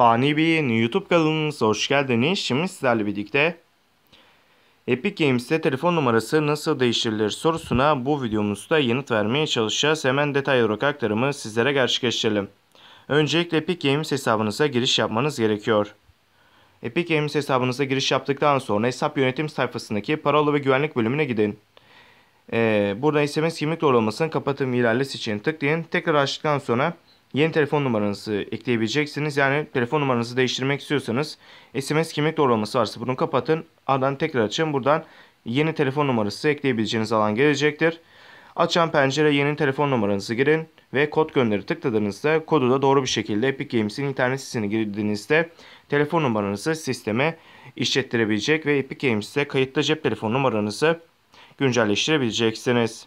Fani Bey'in YouTube kanalımıza hoş geldiniz. Şimdi sizlerle birlikte Epic Games'te telefon numarası nasıl değiştirilir sorusuna bu videomuzda yanıt vermeye çalışacağız. Hemen detaylı olarak aktarımı sizlere gerçekleştirelim. Öncelikle Epic Games hesabınıza giriş yapmanız gerekiyor. Epic Games hesabınıza giriş yaptıktan sonra hesap yönetim sayfasındaki parola ve güvenlik bölümüne gidin. Ee, burada SMS kimlik doğrulamasını kapatın ilerlesi için tıklayın. Tekrar açtıktan sonra yeni telefon numaranızı ekleyebileceksiniz. Yani telefon numaranızı değiştirmek istiyorsanız SMS kimlik doğrulaması varsa bunu kapatın. Adan tekrar açın. Buradan yeni telefon numarası ekleyebileceğiniz alan gelecektir. Açan pencere yeni telefon numaranızı girin ve kod gönderi tıkladığınızda kodu da doğru bir şekilde Epic Games'in internet sitesine girdiğinizde telefon numaranızı sisteme işlettirebilecek ve Epic Games'te kayıtlı cep telefon numaranızı güncelleştirebileceksiniz.